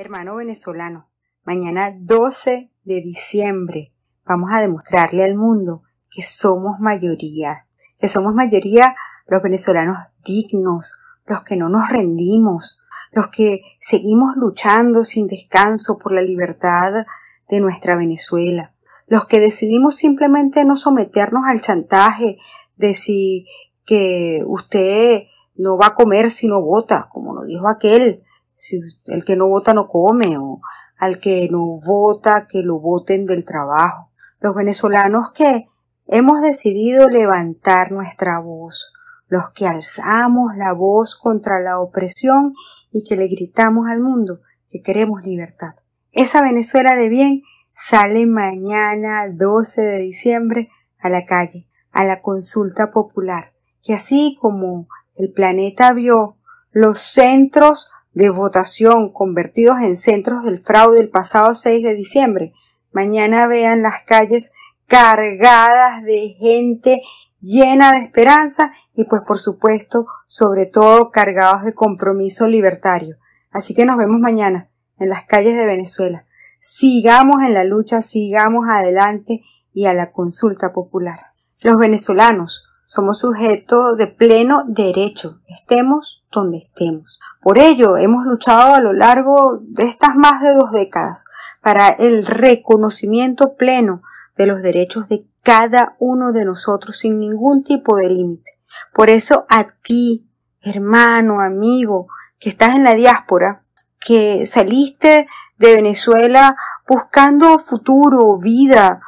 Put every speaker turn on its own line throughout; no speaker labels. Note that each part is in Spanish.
hermano venezolano, mañana 12 de diciembre vamos a demostrarle al mundo que somos mayoría, que somos mayoría los venezolanos dignos, los que no nos rendimos, los que seguimos luchando sin descanso por la libertad de nuestra Venezuela, los que decidimos simplemente no someternos al chantaje de si que usted no va a comer si no vota, como lo dijo aquel, si el que no vota no come o al que no vota que lo voten del trabajo. Los venezolanos que hemos decidido levantar nuestra voz, los que alzamos la voz contra la opresión y que le gritamos al mundo que queremos libertad. Esa Venezuela de bien sale mañana 12 de diciembre a la calle, a la consulta popular, que así como el planeta vio los centros de votación convertidos en centros del fraude el pasado 6 de diciembre, mañana vean las calles cargadas de gente llena de esperanza y pues por supuesto sobre todo cargados de compromiso libertario. Así que nos vemos mañana en las calles de Venezuela. Sigamos en la lucha, sigamos adelante y a la consulta popular. Los venezolanos somos sujetos de pleno derecho, estemos donde estemos. Por ello, hemos luchado a lo largo de estas más de dos décadas para el reconocimiento pleno de los derechos de cada uno de nosotros sin ningún tipo de límite. Por eso a ti, hermano, amigo, que estás en la diáspora, que saliste de Venezuela buscando futuro, vida,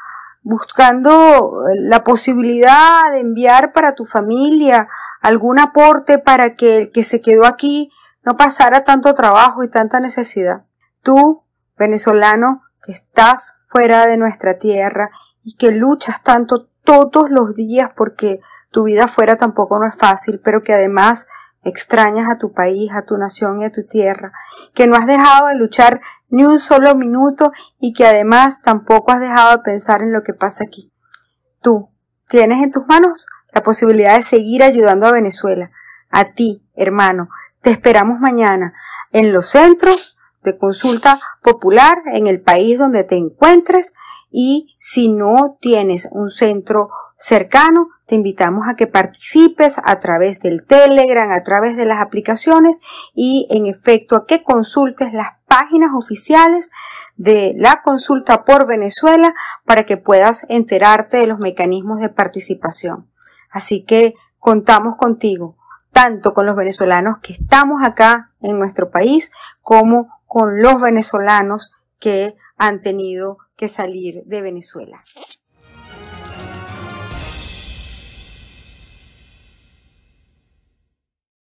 buscando la posibilidad de enviar para tu familia algún aporte para que el que se quedó aquí no pasara tanto trabajo y tanta necesidad. Tú, venezolano, que estás fuera de nuestra tierra y que luchas tanto todos los días porque tu vida fuera tampoco no es fácil, pero que además extrañas a tu país, a tu nación y a tu tierra, que no has dejado de luchar ni un solo minuto y que además tampoco has dejado de pensar en lo que pasa aquí. Tú tienes en tus manos la posibilidad de seguir ayudando a Venezuela. A ti, hermano, te esperamos mañana en los centros de consulta popular en el país donde te encuentres y si no tienes un centro cercano, te invitamos a que participes a través del Telegram, a través de las aplicaciones y en efecto a que consultes las páginas oficiales de la consulta por Venezuela para que puedas enterarte de los mecanismos de participación. Así que contamos contigo, tanto con los venezolanos que estamos acá en nuestro país, como con los venezolanos que han tenido que salir de Venezuela.